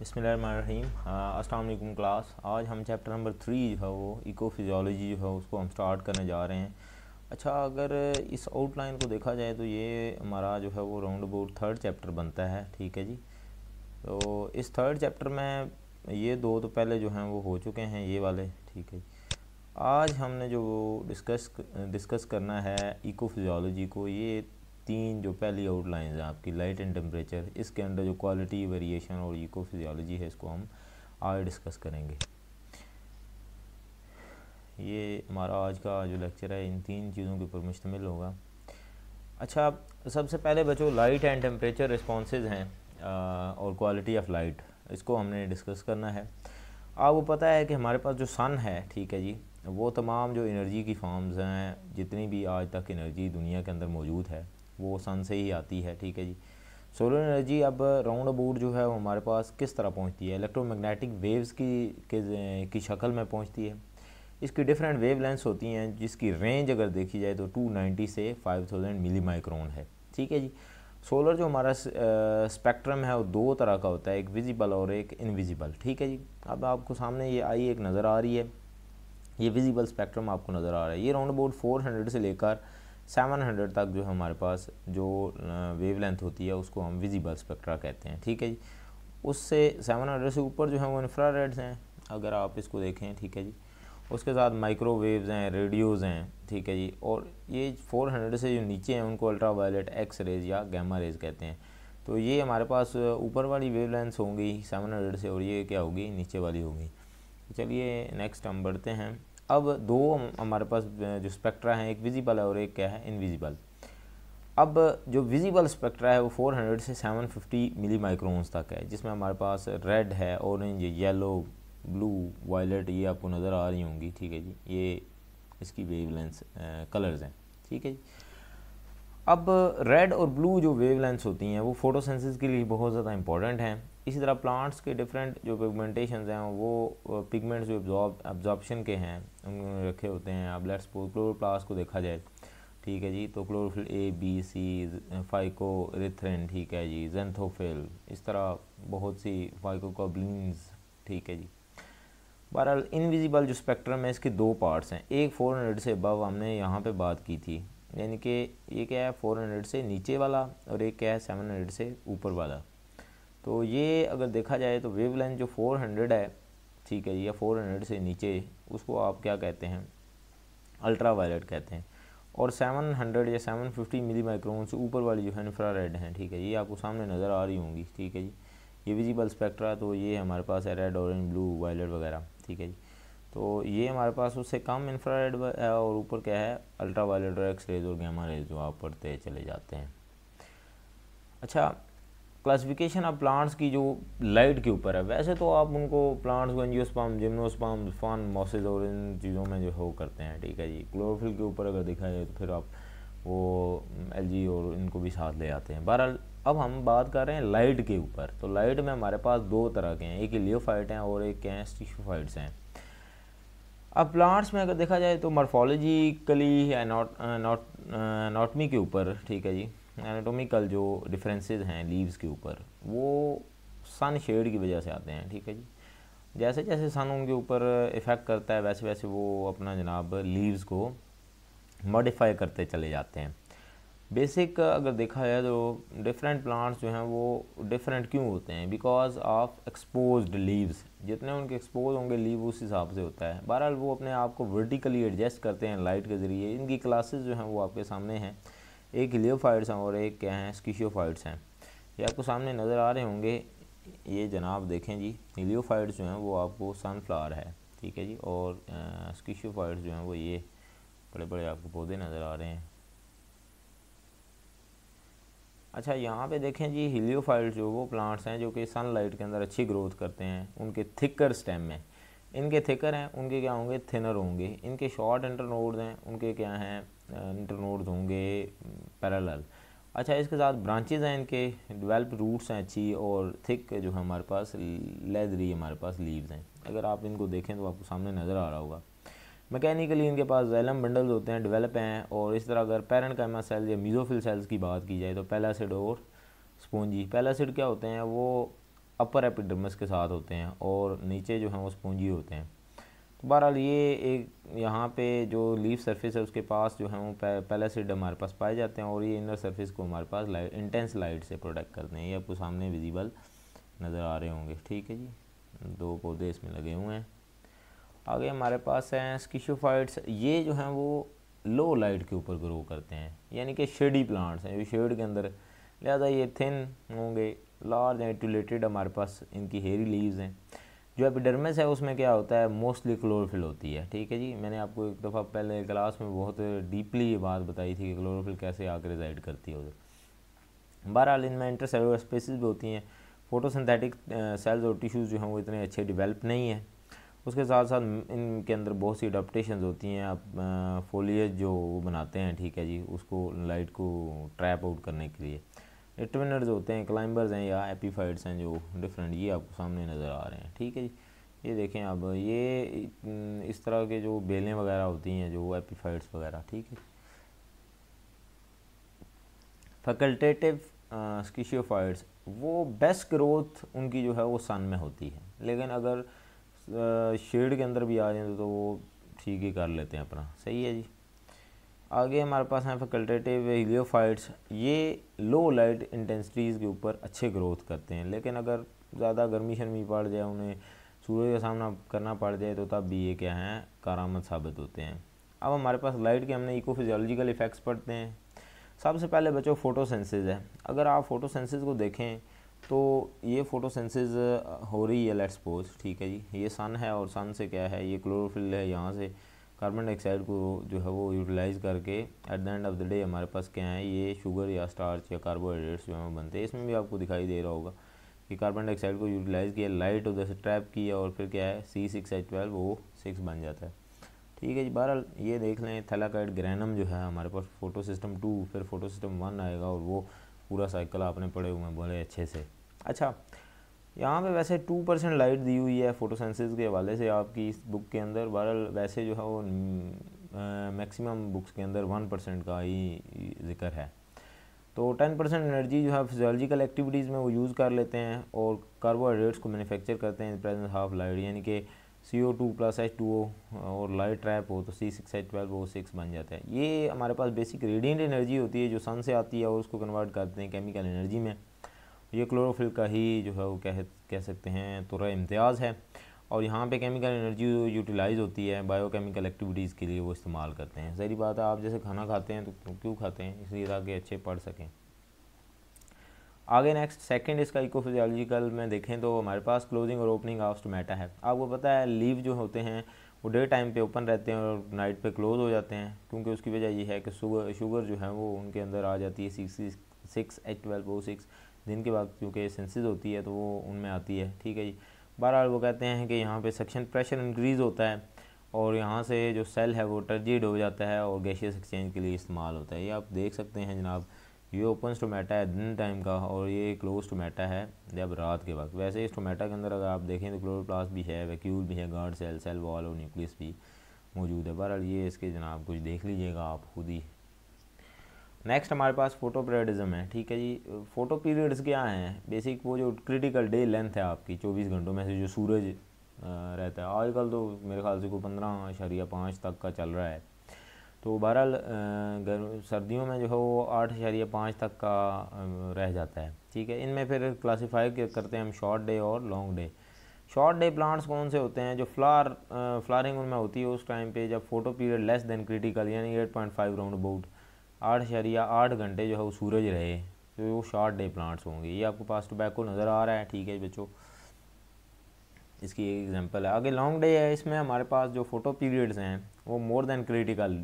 बसमीम अस्सलाम क्लास आज हम चैप्टर नंबर थ्री जो है वो इको फिज़ोलॉजी जो है उसको हम स्टार्ट करने जा रहे हैं अच्छा अगर इस आउटलाइन को देखा जाए तो ये हमारा जो है वो राउंड अबाउट थर्ड चैप्टर बनता है ठीक है जी तो इस थर्ड चैप्टर में ये दो तो पहले जो हैं वो हो चुके हैं ये वाले ठीक है आज हमने जो डिस्कस डिस्कस करना है इको फिज़ोलॉजी को ये तीन जो पहली आउटलाइन है आपकी लाइट एंड टेम्परेचर इसके अंदर जो क्वालिटी वेरिएशन और इको फिजियोलॉजी है इसको हम आज डिस्कस करेंगे ये हमारा आज का जो लेक्चर है इन तीन चीज़ों के ऊपर मुश्तमिल होगा अच्छा सबसे पहले बच्चों लाइट एंड टेम्परेचर रिस्पॉन्सेज हैं और क्वालिटी ऑफ लाइट इसको हमने डिस्कस करना है आपको पता है कि हमारे पास जो सन है ठीक है जी वो तमाम जो एनर्जी की फॉर्म्स हैं जितनी भी आज तक एनर्जी दुनिया के अंदर मौजूद है वो सन से ही आती है ठीक है जी सोलर एनर्जी अब राउंड अबाउट जो है वो हमारे पास किस तरह पहुंचती है इलेक्ट्रोमैग्नेटिक वेव्स की के, की शक्ल में पहुंचती है इसकी डिफरेंट वेव होती हैं जिसकी रेंज अगर देखी जाए तो 290 से 5000 मिली है ठीक है जी सोलर जो हमारा स्पेक्ट्रम है वो दो तरह का होता है एक विजिबल और एक इनविजिबल ठीक है जी अब आपको सामने ये आई एक नज़र आ रही है ये विजिबल स्पेक्ट्रम आपको नज़र आ रहा है ये राउंड अबाउट फोर से लेकर सेवन हंड्रेड तक जो है हमारे पास जो वेव लेंथ होती है उसको हम विजिबल स्पेक्ट्रा कहते हैं ठीक है जी उससे सेवन हंड्रेड से ऊपर जो है वो रेड्स हैं अगर आप इसको देखें ठीक है जी उसके साथ माइक्रोवेव्स हैं रेडियोज़ हैं ठीक है जी और ये फोर हंड्रेड से जो नीचे हैं उनको अल्ट्रा वायलेट एक्स रेज या गैमा रेज कहते हैं तो ये हमारे पास ऊपर वाली वेव लेंथ होंगी सेवन हंड्रेड से और ये क्या होगी नीचे वाली होगी चलिए नेक्स्ट हम बढ़ते हैं अब दो हमारे पास जो स्पेक्ट्रा हैं एक विजिबल है और एक क्या है इनविजिबल अब जो विजिबल स्पेक्ट्रा है वो 400 से 750 मिली माइक्रोन्स तक है जिसमें हमारे पास रेड है ऑरेंज येलो ब्लू वायलेट ये आपको नज़र आ रही होंगी ठीक है जी ये इसकी वेवलेंस कलर्स हैं ठीक है जी अब रेड और ब्लू जो वेवलेंस होती हैं वो फोटोसेंसिस के लिए बहुत ज़्यादा इंपॉर्टेंट हैं इसी तरह प्लांट्स के डिफरेंट जो पिगमेंटेशन हैं वो पिगमेंट्स जो एब्जॉर्बशन के हैं उन्होंने रखे होते हैं अब लेट्स क्लोरोप्लास को देखा जाए ठीक है जी तो chlorophyll A B C phyco ठीक है जी जेंथोफिल इस तरह बहुत सी फाइकोकोबलिनस ठीक है जी बहरहाल इनविजिबल जो स्पेक्ट्रम है इसके दो पार्ट्स हैं एक फोर हंड्रेड से अबव हमने यहाँ पे बात की थी यानी कि ये क्या है फोर हंड्रेड से नीचे वाला और एक क्या है सेवन हंड्रेड से ऊपर वाला तो ये अगर देखा जाए तो वेव लेंथ जो 400 है ठीक है या 400 से नीचे उसको आप क्या कहते हैं अल्ट्रा वायलेट कहते हैं और 700 या 750 मिली माइक्रोन से ऊपर वाली जो है इन्फ्रा रेड हैं ठीक है ये आपको सामने नज़र आ रही होंगी ठीक है जी ये विजिबल स्पेक्ट्रा तो ये हमारे पास है रेड ऑरेंज ब्लू वायलेट वगैरह ठीक है जी तो ये हमारे पास उससे कम इन्फ्रा रेड और ऊपर क्या है अल्ट्रा वायलेट और एक्स रेज और गैमा रेज जो आप पढ़ते चले जाते हैं अच्छा क्लासिफिकेशन आप प्लांट्स की जो लाइट के ऊपर है वैसे तो आप उनको प्लांट्स को एनजियोस्पाम जिम्नोस्पाम फान मॉसेज और इन चीज़ों में जो हो करते हैं ठीक है जी क्लोरोफिल के ऊपर अगर देखा जाए तो फिर आप वो एल और इनको भी साथ ले आते हैं बहरहाल अब हम बात कर रहे हैं लाइट के ऊपर तो लाइट में हमारे पास दो तरह के हैं एक लियोफाइट हैं और एक हैं स्टिशोफाइट्स हैं अब प्लांट्स में अगर देखा जाए तो मॉर्फोलॉजिकली एनाटमी uh, uh, के ऊपर ठीक है जी एनाटोमिकल जो डिफरेंसेस हैं लीव्स के ऊपर वो सन शेड की वजह से आते हैं ठीक है जी जैसे जैसे सन उनके ऊपर इफ़ेक्ट करता है वैसे वैसे वो अपना जनाब लीव्स को मॉडिफाई करते चले जाते हैं बेसिक अगर देखा जाए तो डिफरेंट प्लांट्स जो हैं वो डिफरेंट क्यों होते हैं बिकॉज ऑफ एक्सपोज लीव्स जितने उनके एक्सपोज होंगे लीव उस हिसाब से होता है बहरहाल वो अपने आप को वर्टिकली एडजस्ट करते हैं लाइट के ज़रिए इनकी क्लासेस जो हैं वो आपके सामने हैं एक हिलियोफाइट्स हैं और एक क्या हैं स्कीशियोफाइट्स हैं ये आपको सामने नज़र आ रहे होंगे ये जनाब देखें जी हिलियोफाइट्स जो हैं वो आपको सनफ्लावर है ठीक है जी और स्कीशियोफाइट्स जो हैं वो ये बड़े बड़े आपको पौधे नज़र आ रहे हैं अच्छा यहाँ पे देखें जी हिलियोफाइट जो वो प्लांट्स हैं जो कि सनलाइट के अंदर अच्छी ग्रोथ करते हैं उनके थिकर स्टेम में इनके थिकर हैं उनके क्या होंगे थिनर होंगे इनके शॉर्ट इंटरनोड्स हैं उनके क्या हैं इंटरनोड होंगे पैरेलल अच्छा इसके साथ ब्रांचेज हैं इनके डिवेल्प रूट्स हैं अच्छी और थिक जो है हमारे पास लेदरी हमारे पास लीव्स हैं अगर आप इनको देखें तो आपको सामने नज़र आ रहा होगा मैकेनिकली इनके पास जैलम बंडल्स होते हैं डिवेलप हैं और इस तरह अगर पैरन कैमा सेल या मीजोफिल सेल्स की बात की जाए तो पैलासिड और स्पोंजी पैलासिड क्या होते हैं वो अपर एपिडर्मस के साथ होते हैं और नीचे जो हैं वो स्पोंजी होते हैं बहरहाल ये एक यहाँ पे जो लीफ सरफेस है उसके पास जो है वो सीड हमारे पास पाए जाते हैं और ये इनर सरफेस को हमारे पास लाइट इंटेंस लाइट से प्रोटेक्ट करते हैं ये आपको सामने विजिबल नज़र आ रहे होंगे ठीक है जी दो पौधे इसमें लगे हुए हैं आगे हमारे पास हैं स्कीशोफाइट्स ये जो हैं वो लो लाइट के ऊपर ग्रो करते हैं यानी कि शेडी प्लांट्स हैं जो शेड के अंदर लिहाजा ये थिन होंगे लार्ज एंड टूलेटेड हमारे पास इनकी हेरी लीव्स हैं जो एपिडर्मिस है उसमें क्या होता है मोस्टली क्लोरोफिल होती है ठीक है जी मैंने आपको एक दफ़ा पहले क्लास में बहुत डीपली ये बात बताई थी कि क्लोरोफिल कैसे आकर रिजाइड करती है उधर बहरहाल इनमें इंटरसेलुलर स्पेसिस भी होती हैं फोटोसिंथेटिक सेल्स और टिश्यूज़ जो हैं वो इतने अच्छे डिवेल्प नहीं हैं उसके साथ साथ इनके अंदर बहुत सी अडप्टेशन होती हैं आप फोलियज जो बनाते हैं ठीक है जी उसको लाइट को ट्रैप आउट करने के लिए एटविनर जो होते हैं क्लाइंबर्स हैं या एपीफाइड्स हैं जो डिफरेंट ये आपको सामने नज़र आ रहे हैं ठीक है जी ये देखें अब ये इस तरह के जो बेलें वगैरह होती हैं जो एपीफाइड्स वगैरह ठीक है फैकल्टेटिव स्कीशियोफाइड्स वो बेस्ट ग्रोथ उनकी जो है वो सन में होती है लेकिन अगर शेड के अंदर भी आ जाए तो वो ठीक ही कर लेते हैं अपना सही है जी आगे हमारे पास हैं फैकल्टेटिव हीलियोफाइट्स ये लो लाइट इंटेंसिटीज़ के ऊपर अच्छे ग्रोथ करते हैं लेकिन अगर ज़्यादा गर्मी शर्मी पड़ जाए उन्हें सूर्य का सामना करना पड़ जाए तो तब भी ये क्या हैं कारामद साबित होते हैं अब हमारे पास लाइट के हमने इको फिजियोलॉजिकल इफ़ेक्ट्स पढ़ते हैं सबसे पहले बच्चों फोटोसेंसेस है अगर आप फोटोसेंसेस को देखें तो ये फोटोसेंसेस हो रही है लेट्स पोज ठीक है जी ये सन है और सन से क्या है ये क्लोरोफिल है यहाँ से कार्बन डाइऑक्साइड को जो है वो यूटिलाइज़ करके at the end of the day हमारे पास क्या है ये शुगर या स्टार्च या कार्बोहाइड्रेट्स जो हैं बनते हैं इसमें भी आपको दिखाई दे रहा होगा कि कार्बन डाइऑक्साइड को यूटिलाइज़ किया लाइट उधर से ट्रैप किया और फिर क्या है सी सिक्स एच ट्वेल्व वो सिक्स बन जाता है ठीक है जी बहरहाल ये देख लें थैलाकाइड ग्रैनम जो है हमारे पास फोटो सिस्टम टू फिर फोटो सिस्टम वन आएगा और वो पूरा साइकिल आपने पढ़े हुए हैं बड़े अच्छे से अच्छा यहाँ पे वैसे टू परसेंट लाइट दी हुई है फोटोसेंसिस के हवाले से आपकी इस बुक के अंदर बहरल वैसे जो है वो मैक्सिमम बुक्स के अंदर वन परसेंट का ही जिक्र है तो टेन परसेंट एनर्जी जो है फिजोलॉजिकल एक्टिविटीज़ में वो यूज़ कर लेते हैं और कार्बोहाइड्रेट्स को मैनुफेक्चर करते हैं प्रेजेंस हाफ लाइट यानी कि C O two plus H two O और लाइट ट्रैप हो तो C six H twelve O six बन जाता है ये हमारे पास बेसिक रेडियंट एनर्जी होती है जो सन से आती है और उसको कन्वर्ट करते हैं केमिकल एनर्जी में ये क्लोरोफिल का ही जो है वो कह कह सकते हैं तुरा इम्तियाज़ है और यहाँ पे केमिकल एनर्जी यूटिलाइज़ होती है बायोकेमिकल एक्टिविटीज़ के लिए वो इस्तेमाल करते हैं सही बात है आप जैसे खाना खाते हैं तो क्यों खाते हैं इसलिए ताकि अच्छे पढ़ सकें आगे नेक्स्ट सेकंड इसका इकोफिजियोलॉजिकल में देखें तो हमारे पास क्लोजिंग और ओपनिंग ऑफ स्टोमेटा है आपको पता है लीव जो होते हैं वो डे टाइम पे ओपन रहते हैं और नाइट पे क्लोज हो जाते हैं क्योंकि उसकी वजह ये है कि शुगर शुगर जो है वो उनके अंदर आ जाती है six six H twelve O six दिन के वक्त क्योंकि सेंसेज होती है तो वो उनमें आती है ठीक है जी बहरहाल वो कहते हैं कि यहाँ पे सक्शन प्रेशर इंक्रीज़ होता है और यहाँ से जो सेल है वो टर्जिड हो जाता है और गैशियस एक्सचेंज के लिए इस्तेमाल होता है ये आप देख सकते हैं जनाब ये ओपन टोमेटा है दिन टाइम का और ये क्लोज टोमेटा है जब रात के वक्त वैसे इस टोमेटा के अंदर अगर आप देखें तो क्लोरोप्लास्ट भी है वैक्यूल भी है गार्ड सेल सेल वॉल और न्यूक्लियस भी मौजूद है बहरहाल ये इसके जनाब कुछ देख लीजिएगा आप खुद ही नेक्स्ट हमारे पास फोटो पीरियडिज्म है ठीक है जी फोटो पीरियड्स क्या हैं बेसिक वो जो क्रिटिकल डे लेंथ है आपकी चौबीस घंटों में से जो सूरज रहता है आजकल तो मेरे ख्याल से कोई पंद्रह अशरिया पाँच तक का चल रहा है तो बहरहाल सर्दियों में जो है वो आठ अशरिया पाँच तक का रह जाता है ठीक है इनमें फिर क्लासीफाई करते हैं हम शॉर्ट डे और long day short day plants कौन से होते हैं जो फ्लार फ्लारिंग उनमें होती है उस टाइम पे जब photoperiod less than critical यानी eight point five round about आठ शरिया आठ घंटे जो है वो सूरज रहे तो वो शॉर्ट डे प्लांट्स होंगे ये आपको पास टू बैक को नज़र आ रहा है ठीक है बच्चों इसकी एक एग्जांपल है आगे लॉन्ग डे है इसमें हमारे पास जो फोटो पीरियड्स हैं वो more than critical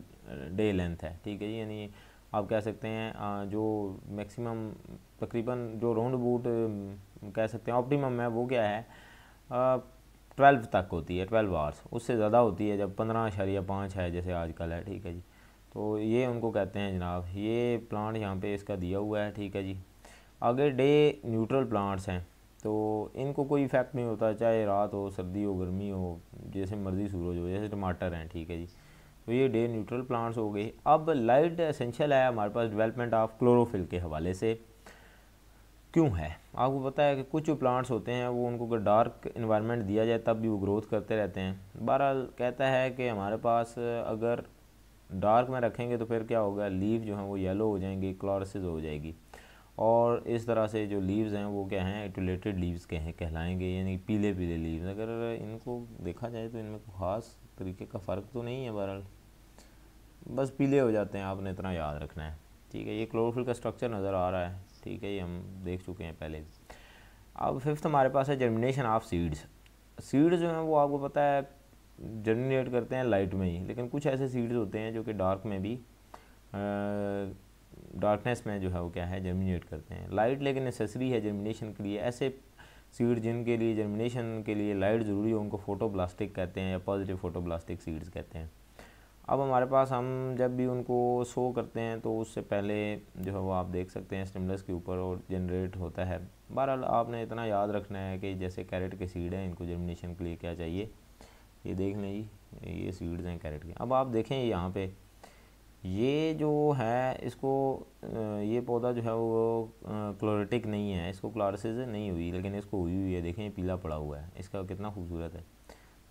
day length है ठीक है जी यानी आप कह सकते हैं जो मैक्सिमम तकरीबन जो राउंड बूट कह सकते हैं ऑप्टिमम है वो क्या है ट्वेल्व तक होती है ट्वेल्व आवर्स उससे ज़्यादा होती है जब पंद्रह या पाँच है जैसे आजकल है ठीक है जी तो ये उनको कहते हैं जनाब ये प्लांट यहाँ पे इसका दिया हुआ है ठीक है जी आगे डे न्यूट्रल प्लांट्स हैं तो इनको कोई इफ़ेक्ट नहीं होता चाहे रात हो सर्दी हो गर्मी हो जैसे मर्जी सूरज हो जैसे टमाटर हैं ठीक है जी तो ये डे न्यूट्रल प्लांट्स हो गए अब लाइट असेंशियल है हमारे पास डिवेलपमेंट ऑफ क्लोरोफिल के हवाले से क्यों है आपको पता है कि कुछ जो प्लांट्स होते हैं वो उनको अगर डार्क इन्वायरमेंट दिया जाए तब भी वो ग्रोथ करते रहते हैं बहरहाल कहता है कि हमारे पास अगर डार्क में रखेंगे तो फिर क्या होगा लीव जो है वो येलो हो जाएंगे क्लॉरसिस हो जाएगी और इस तरह से जो लीव्स हैं वो क्या हैं एटोलेटेड लीव्स के हैं कहलाएंगे यानी पीले पीले लीव्स अगर इनको देखा जाए तो इनमें कोई ख़ास तरीके का फ़र्क तो नहीं है बहरहाल बस पीले हो जाते हैं आपने इतना याद रखना है ठीक है ये क्लोरोफिल का स्ट्रक्चर नज़र आ रहा है ठीक है ये हम देख चुके हैं पहले अब फिफ्थ हमारे पास है जर्मिनेशन ऑफ सीड्स सीड्स जो हैं वो आपको पता है जनरेट करते हैं लाइट में ही लेकिन कुछ ऐसे सीड्स होते हैं जो कि डार्क में भी डार्कनेस में जो है वो क्या है जर्मिनेट करते हैं लाइट लेकिन नेसेसरी है जर्मिनेशन के लिए ऐसे सीड जिनके लिए जर्मिनेशन के लिए लाइट ज़रूरी हो उनको फ़ोटो प्लास्टिक कहते हैं या पॉजिटिव फ़ोटो प्लास्टिक सीड्स कहते हैं अब हमारे पास हम जब भी उनको शो करते हैं तो उससे पहले जो है वो आप देख सकते हैं स्टिमलस के ऊपर और जनरेट होता है बहरहाल आपने इतना याद रखना है कि जैसे कैरेट के सीड हैं इनको जर्मिनेशन के लिए क्या चाहिए ये देख लें जी ये सीड्स हैं कैरेट के अब आप देखें यहाँ पे ये जो है इसको ये पौधा जो है वो क्लोरेटिक नहीं है इसको क्लोरसिस नहीं हुई लेकिन इसको हुई हुई है देखें ये पीला पड़ा हुआ है इसका कितना खूबसूरत है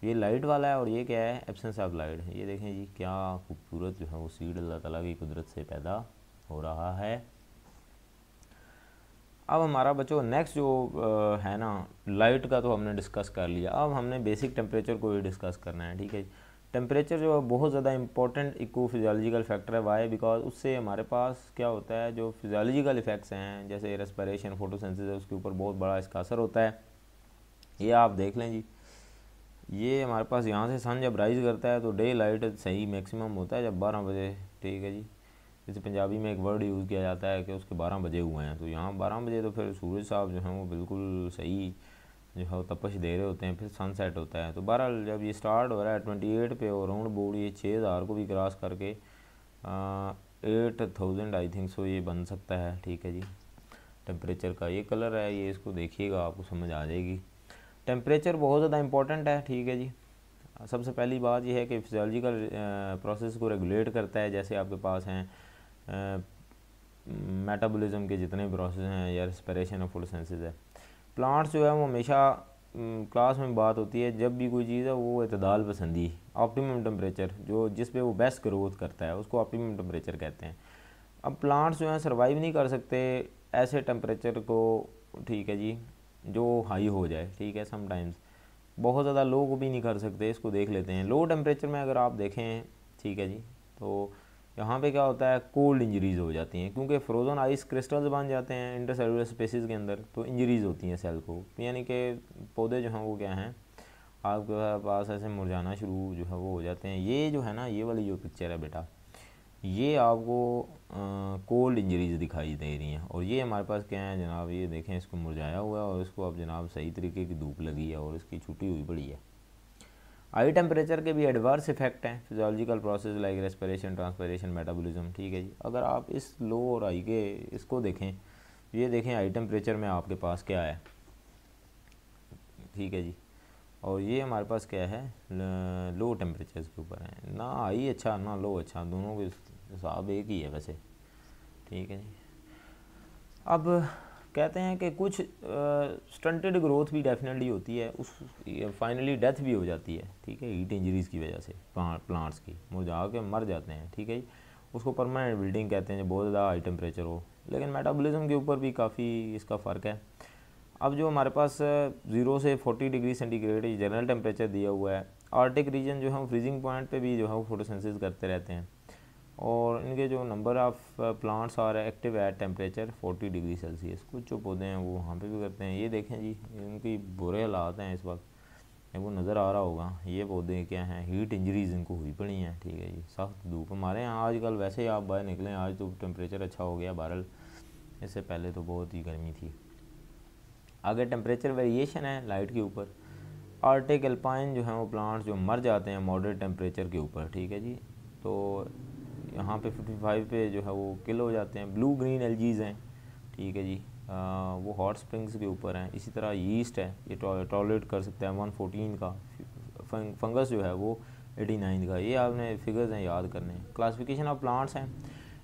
ये लाइट वाला है और ये क्या है एबसेंस ऑफ लाइट ये देखें जी क्या खूबसूरत जो है वो सीड अल्लाह ताला की कुदरत से पैदा हो रहा है अब हमारा बच्चों नेक्स्ट जो है ना लाइट का तो हमने डिस्कस कर लिया अब हमने बेसिक टेम्परेचर को भी डिस्कस करना है ठीक है टेम्परेचर जो है बहुत ज़्यादा इंपॉर्टेंट इको फिजियोलॉजिकल फैक्टर है वाई बिकॉज उससे हमारे पास क्या होता है जो फिजियोलॉजिकल इफेक्ट्स हैं जैसे रेस्परेशन फोटोसेंसिस है उसके ऊपर बहुत बड़ा इसका असर होता है ये आप देख लें जी ये हमारे पास यहाँ से सन जब राइज़ करता है तो डे लाइट सही मैक्सिमम होता है जब बारह बजे ठीक है जी जैसे पंजाबी में एक वर्ड यूज़ किया जाता है कि उसके बारह बजे हुए हैं तो यहाँ बारह बजे तो फिर सूरज साहब जो हैं वो बिल्कुल सही जो है वो तपश दे रहे होते हैं फिर सनसेट होता है तो बहरहाल जब ये स्टार्ट हो रहा है ट्वेंटी एट पे और राउंड बोर्ड ये छः हज़ार को भी क्रॉस करके eight thousand I think so ये बन सकता है ठीक है जी टेम्परेचर का ये कलर है ये इसको देखिएगा आपको समझ आ जाएगी टेम्परेचर बहुत ज़्यादा इंपॉर्टेंट है ठीक है जी सबसे पहली बात यह है कि फिजियोलॉजिकल प्रोसेस को रेगुलेट करता है जैसे आपके पास हैं मेटाबॉलिज्म के जितने प्रोसेस हैं या रेस्परेशन ऑफ फोटोसेंसिस है प्लांट्स जो है वो हमेशा क्लास में बात होती है जब भी कोई चीज़ है वो इतदाल पसंदी ऑप्टिमम टेम्परेचर जो जिस पे वो बेस्ट ग्रोथ करता है उसको ऑप्टिमम टेम्परेचर कहते हैं अब प्लांट्स जो हैं सर्वाइव नहीं कर सकते ऐसे टेम्परेचर को ठीक है जी जो हाई हो जाए ठीक है समटाइम्स बहुत ज़्यादा लो को भी नहीं कर सकते इसको देख लेते हैं लो टेम्परेचर में अगर आप देखें ठीक है जी तो यहाँ पे क्या होता है कोल्ड इंजरीज हो जाती हैं क्योंकि फ्रोज़न आइस क्रिस्टल्स बन जाते हैं इंटरसेलुलर स्पेसिस के अंदर तो इंजरीज होती हैं सेल को यानी कि पौधे जो हैं वो क्या हैं आपके पास ऐसे मुरझाना शुरू जो है वो हो जाते हैं ये जो है ना ये वाली जो पिक्चर है बेटा ये आपको कोल्ड इंजरीज दिखाई दे रही हैं और ये हमारे पास क्या है जनाब ये देखें इसको मुरझाया हुआ है और इसको अब जनाब सही तरीके की धूप लगी है और इसकी छुट्टी हुई पड़ी है आई टेम्परेचर के भी एडवर्स इफेक्ट हैं physiological process like respiration transpiration metabolism ठीक है जी अगर आप इस लो और आई के इसको देखें ये देखें आई टेम्परेचर में आपके पास क्या है ठीक है जी और ये हमारे पास क्या है लो टेम्परेचर के ऊपर है ना हाई अच्छा ना लो अच्छा दोनों के हिसाब एक ही है वैसे ठीक है जी अब कहते हैं कि कुछ स्टंटेड ग्रोथ भी डेफिनेटली होती है उस फाइनली डेथ भी हो जाती है ठीक है हीट इंजरीज़ की वजह से प्लांट्स की मुरझा के मर जाते हैं ठीक है जी उसको परमानेंट बिल्डिंग कहते हैं जो बहुत ज़्यादा हाई टेम्परेचर हो लेकिन मेटाबॉलिज्म के ऊपर भी काफ़ी इसका फ़र्क है अब जो हमारे पास ज़ीरो से forty degree centigrade general temperature दिया हुआ है आर्टिक रीजन जो है फ्रीजिंग पॉइंट पर भी जो है वो फोटोसेंसिस करते रहते हैं और इनके जो number of plants are active at temperature 40 degree Celsius कुछ जो पौधे हैं वो वहाँ पे भी करते हैं ये देखें जी इनकी बुरे हालात हैं इस वक्त वो नज़र आ रहा होगा ये पौधे क्या हैं हीट इंजरीज इनको हुई पड़ी हैं ठीक है जी सख्त धूप हमारे यहाँ आजकल वैसे ही आप बाहर निकलें आज तो टेम्परेचर अच्छा हो गया बहरल इससे पहले तो बहुत ही गर्मी थी आगे टेम्परेचर वेरिएशन है लाइट के ऊपर आर्टिक एल्पाइन जो हैं वो प्लांट्स जो मर जाते हैं मॉडरेट टेम्परेचर के ऊपर ठीक है जी तो यहाँ पे 55 पे जो है वो किल हो जाते हैं ब्लू ग्रीन एल हैं ठीक है जी आ, वो हॉट स्प्रिंग्स के ऊपर हैं इसी तरह यीस्ट है ये टॉलरेट कर हैं वन फोटीन का फंगस जो है वो 89 का ये आपने फिगर्स हैं याद करने क्लासिफिकेशन ऑफ प्लांट्स हैं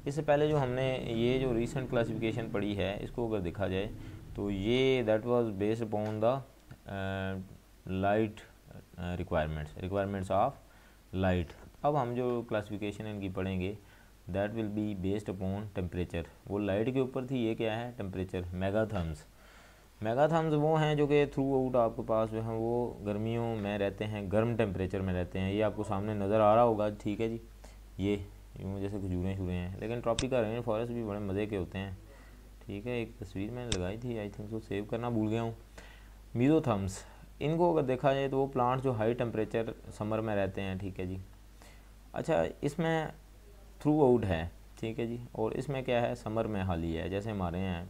इससे पहले जो हमने ये जो रिसेंट क्लासिफिकेशन पढ़ी है इसको अगर देखा जाए तो ये that was based upon the light requirements requirements of light अब हम जो क्लासिफिकेशन इनकी पढ़ेंगे that will be based upon temperature वो लाइट के ऊपर थी ये क्या है टेम्परेचर मेगाथम्स मेगाथम्स वो हैं जो कि थ्रू आउट आपके पास जो है वो गर्मियों में रहते हैं गर्म टेम्परेचर में रहते हैं ये आपको सामने नज़र आ रहा होगा ठीक है जी ये यूँ जैसे खजूरें छूरें हैं लेकिन ट्रॉपिकल रेन फॉरेस्ट भी बड़े मज़े के होते हैं ठीक है एक तस्वीर मैंने लगाई थी आई थिंक सो सेव करना भूल गया हूँ मीजोथम्स इनको अगर देखा जाए तो वो प्लांट्स जो हाई टेम्परेचर समर में रहते हैं ठीक है जी अच्छा इसमें थ्रू आउट है ठीक है जी और इसमें क्या है समर में हाल ही है जैसे हमारे यहाँ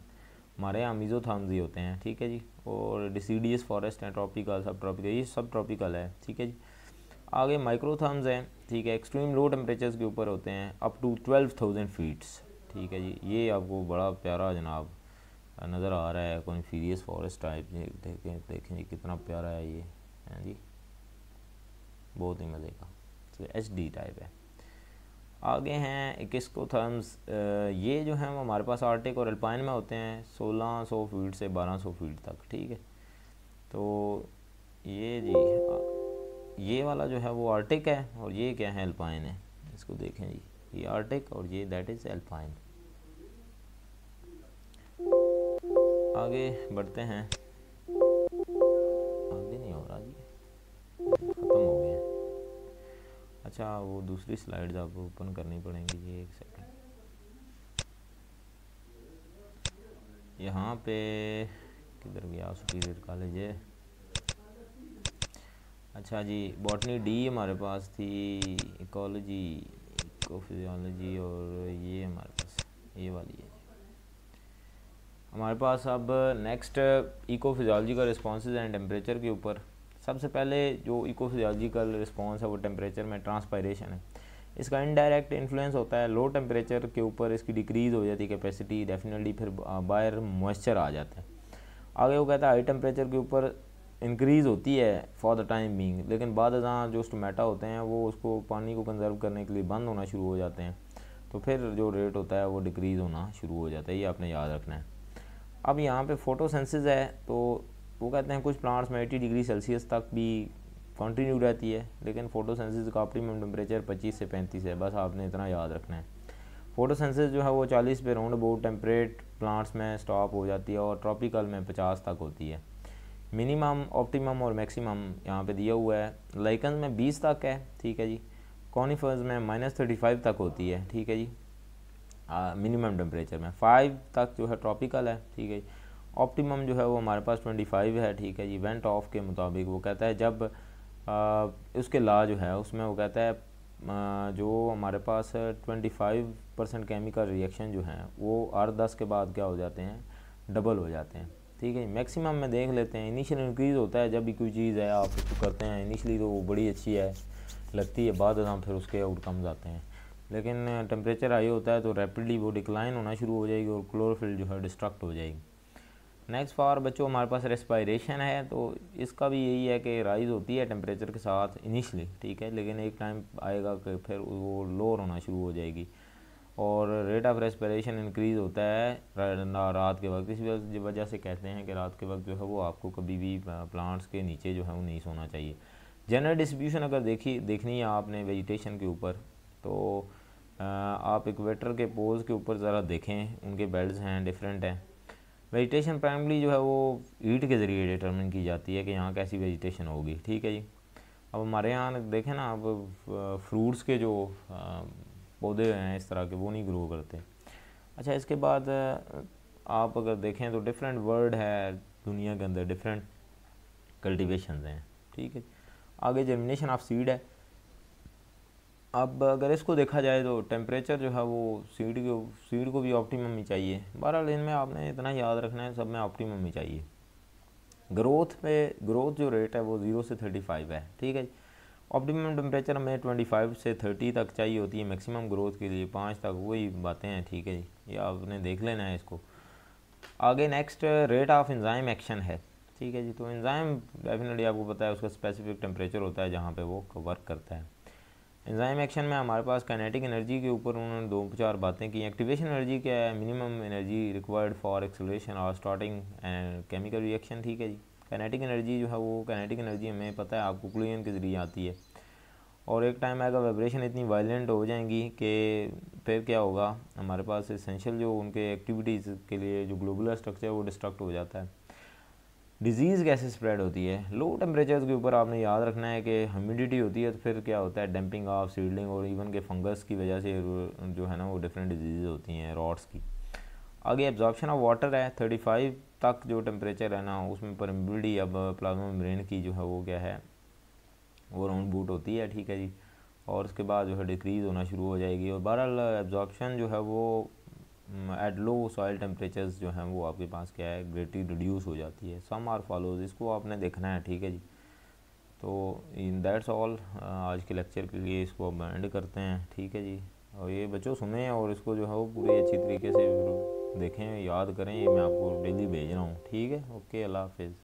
हमारे यहाँ मिज़ो ही होते हैं ठीक है जी और डिसीडियस फॉरेस्ट हैं ट्रॉपिकल सब ट्रॉपिकल ये सब ट्रॉपिकल है ठीक है जी आगे माइक्रोथाम्स हैं ठीक है एक्सट्रीम लो टेम्परेचर्स के ऊपर होते हैं up to twelve thousand feets ठीक है जी ये आपको बड़ा प्यारा जनाब नज़र आ रहा है कोई फीरियस फॉरेस्ट टाइप देखें देखें कितना प्यारा है ये हैं जी बहुत ही मज़े का तो एच डी टाइप है आगे हैं इक्सको थर्म्स ये जो हैं वो हमारे पास आर्टिक और अल्पाइन में होते हैं सोलह सौ फीट से बारह सौ फीट तक ठीक है तो ये जी ये वाला जो है वो आर्टिक है और ये क्या है अल्पाइन है इसको देखें जी ये आर्टिक और ये दैट इज़ अल्पाइन आगे बढ़ते हैं अच्छा वो दूसरी स्लाइड्स आपको ओपन करनी पड़ेंगी ये एक सेकंड यहाँ पे किधर गया सुपीरियर कॉलेज है अच्छा जी बॉटनी डी हमारे पास थी इकोलॉजी इको फिजियोलॉजी और ये हमारे पास ये वाली है हमारे पास अब नेक्स्ट इको फिजियोलॉजी का रिस्पॉन्स एंड टेम्परेचर के ऊपर सबसे पहले जो इकोफिजियोलॉजिकल रिस्पॉन्स है वो टेम्परेचर में ट्रांसपायरेशन है इसका इनडायरेक्ट इन्फ्लुएंस होता है लो टेम्परेचर के ऊपर इसकी डिक्रीज़ हो जाती है कैपेसिटी डेफिनेटली फिर बाहर मॉइस्चर आ जाता है आगे वो कहता है हाई टेम्परेचर के ऊपर इंक्रीज़ होती है फॉर द टाइम बींग लेकिन बाद जहाँ जो स्टोमेटा होते हैं वो उसको पानी को कंजर्व करने के लिए बंद होना शुरू हो जाते हैं तो फिर जो रेट होता है वो डिक्रीज़ होना शुरू हो जाता है ये आपने याद रखना है अब यहाँ पे फोटोसेंसिस है तो वो कहते हैं कुछ प्लांट्स में एटी डिग्री सेल्सियस तक भी कंटिन्यू रहती है लेकिन फोटोसेंसिस का ऑप्टिमम टेम्परेचर 25 से 35 है बस आपने इतना याद रखना है फोटोसेंसिस जो है वो 40 पे राउंड अबाउट टेम्परेट प्लांट्स में स्टॉप हो जाती है और ट्रॉपिकल में 50 तक होती है मिनिमम ऑप्टिमम और मैक्सिमम यहाँ पे दिया हुआ है लाइकन में 20 तक है ठीक है जी कॉनिफर्स में माइनस थर्टी फाइव तक होती है ठीक है जी मिनिमम टेम्परेचर में फाइव तक जो है ट्रॉपिकल है ठीक है जी ऑप्टिमम जो है वो हमारे पास 25 है ठीक है जी वेंट ऑफ के मुताबिक वो कहता है जब आ, उसके ला जो है उसमें वो कहता है आ, जो हमारे पास 25 परसेंट केमिकल रिएक्शन जो हैं वो आर दस के बाद क्या हो जाते हैं डबल हो जाते हैं ठीक है मैक्सिमम में देख लेते हैं इनिशियल इंक्रीज़ होता है जब भी कोई चीज़ है आप उसको करते हैं इनिशियली तो वो बड़ी अच्छी है लगती है बाद हम फिर उसके आउटकम्स आते हैं लेकिन टेम्परेचर हाई होता है तो रैपिडली वो डिक्लाइन होना शुरू हो जाएगी और क्लोरोफिल जो है डिस्ट्रक्ट हो जाएगी नेक्स्ट फॉर बच्चों हमारे पास रेस्पायरेशन है तो इसका भी यही है कि राइज़ होती है टेम्परेचर के साथ इनिशली ठीक है लेकिन एक टाइम आएगा कि फिर वो लोअर होना शुरू हो जाएगी और रेट ऑफ रेस्पिरेशन इंक्रीज़ होता है रात के वक्त इस वजह से कहते हैं कि रात के वक्त जो है वो आपको कभी भी प्लांट्स के नीचे जो है वो नहीं सोना चाहिए जनरल डिस्ट्रीब्यूशन अगर देखी देखनी है आपने वेजिटेशन के ऊपर तो आप इक्वेटर के पोल्स के ऊपर ज़रा देखें उनके बेल्ट हैं डिफरेंट हैं वेजिटेशन प्राइमली जो है वो ईट के ज़रिए डिटर्मिन की जाती है कि यहाँ कैसी वेजिटेशन होगी ठीक है जी अब हमारे यहाँ देखें ना अब फ्रूट्स के जो पौधे हैं इस तरह के वो नहीं ग्रो करते अच्छा इसके बाद आप अगर देखें तो डिफरेंट वर्ल्ड है दुनिया के अंदर डिफरेंट कल्टिवेशन हैं ठीक है आगे जर्मिनेशन ऑफ सीड है अब अगर इसको देखा जाए तो टेम्परेचर जो है वो सीड के सीड को भी ऑप्टिमम ही चाहिए दिन में आपने इतना याद रखना है सब में ऑप्टिमम ही चाहिए ग्रोथ पे ग्रोथ जो रेट है वो ज़ीरो से थर्टी फाइव है ठीक है जी ऑप्टिमम टेम्परेचर हमें ट्वेंटी फाइव से थर्टी तक चाहिए होती है मैक्सिमम ग्रोथ के लिए पाँच तक वही बातें हैं ठीक है जी ये आपने देख लेना है इसको आगे next rate of enzyme action है ठीक है जी तो इंजाइम डेफिनेटली आपको पता है उसका स्पेसिफिक टेम्परेचर होता है जहाँ पर वो वर्क करता है एंजाइम एक्शन में हमारे पास कैनेटिक एनर्जी के ऊपर उन्होंने दो चार बातें की एक्टिवेशन एनर्जी क्या है minimum energy required for acceleration और स्टार्टिंग एंड केमिकल रिएक्शन ठीक है जी कैनेटिक एनर्जी जो है वो कैनेटिक एनर्जी हमें पता है आपको क्लूजन के ज़रिए आती है और एक टाइम आएगा वाइब्रेशन इतनी वायलेंट हो जाएंगी कि फिर क्या होगा हमारे पास एसेंशियल जो उनके एक्टिविटीज़ के लिए जो ग्लोबुलर स्ट्रक्चर है वो डिस्ट्रक्ट हो जाता है डिजीज़ कैसे स्प्रेड होती है लो टेम्परेचर के ऊपर आपने याद रखना है कि ह्यूमिडिटी होती है तो फिर क्या होता है डैम्पिंग ऑफ सीडलिंग और इवन के फंगस की वजह से जो है ना वो डिफरेंट डिजीज़ होती हैं रॉड्स की आगे एब्जॉर्प्शन ऑफ वाटर है थर्टी फाइव तक जो टेम्परेचर है ना उसमें परम्बिलिटी अब प्लाज्मा मेम्ब्रेन की जो है वो क्या है वो राउंड बूट होती है ठीक है जी और उसके बाद जो है डिक्रीज़ होना शुरू हो जाएगी और बहरहाल एब्जॉर्प्शन जो है वो एट लो सॉइल टेम्परेचर्स जो हैं वो आपके पास क्या है ग्रेटी रिड्यूस हो जाती है सम आर फॉलोज इसको आपने देखना है ठीक है जी तो इन दैट्स ऑल आज के लेक्चर के लिए इसको अब एंड करते हैं ठीक है जी और ये बच्चों सुने और इसको जो है वो पूरे अच्छी तरीके से देखें याद करें ये मैं आपको डेली भेज रहा हूँ ठीक है ओके अल्लाह हाफिज़